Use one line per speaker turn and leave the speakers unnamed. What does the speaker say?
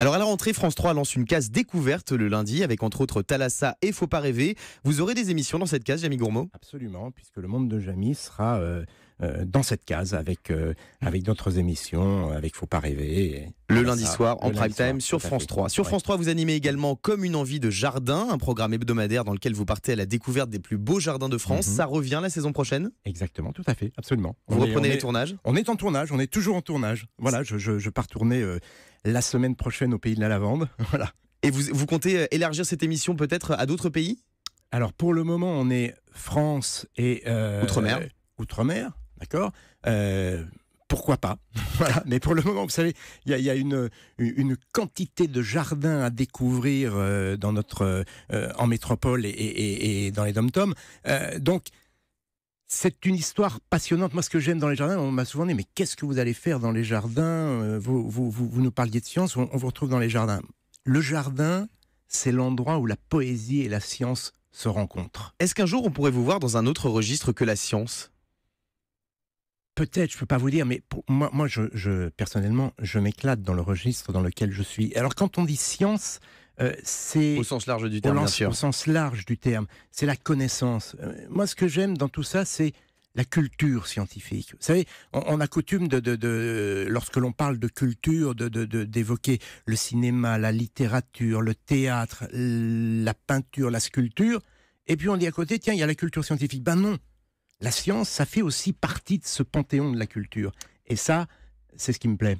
Alors à la rentrée, France 3 lance une case découverte le lundi avec entre autres Thalassa et Faut pas rêver. Vous aurez des émissions dans cette case, Jamy Gourmaud
Absolument, puisque le monde de Jamy sera euh, euh, dans cette case avec, euh, mmh. avec d'autres émissions, euh, avec Faut pas rêver. le lundi soir, en prime time, sur France 3. Sur France
3, vous animez également Comme une envie de jardin, un programme hebdomadaire dans lequel vous partez à la découverte des plus beaux jardins de France. Mmh. Ça revient la saison prochaine Exactement, tout
à fait, absolument. Vous on reprenez les tournages On est en tournage, on est toujours en tournage. Voilà, je, je, pars tourner la semaine prochaine au Pays de la Lavande. Voilà. Et vous, vous comptez élargir cette émission peut-être à d'autres pays Alors pour le moment, on est France et... Outre-mer Outre-mer D'accord euh, pourquoi pas Mais pour le moment, vous savez, il y, a, une, quantité de jardins à découvrir euh, dans notre, euh, en métropole et, dans les dom-toms. donc, c'est une histoire passionnante. Moi, ce que j'aime dans les jardins, on m'a souvent dit, mais qu'est-ce que vous allez faire dans les jardins vous, nous parliez de science, on vous retrouve dans les jardins. Le jardin, c'est l'endroit où la poésie et la science se rencontrent. Est-ce qu'un jour, on pourrait vous voir dans un autre registre que la science peut-être, je peux pas vous dire, mais moi, moi je, personnellement, je m'éclate dans le registre dans lequel je suis. Alors, quand on dit science, euh, c'est au sens large du terme, bien sûr. au sens large du terme, c'est la connaissance. Euh, moi, ce que j'aime dans tout ça, c'est la culture scientifique. Vous savez, on, a coutume lorsque l'on parle de culture, de, d'évoquer le cinéma, la littérature, le théâtre, la peinture, la sculpture. Et puis on dit à côté, tiens, il y a la culture scientifique. Ben non, la science, ça fait aussi partie de ce panthéon de la culture. Et ça, c'est ce qui me plaît.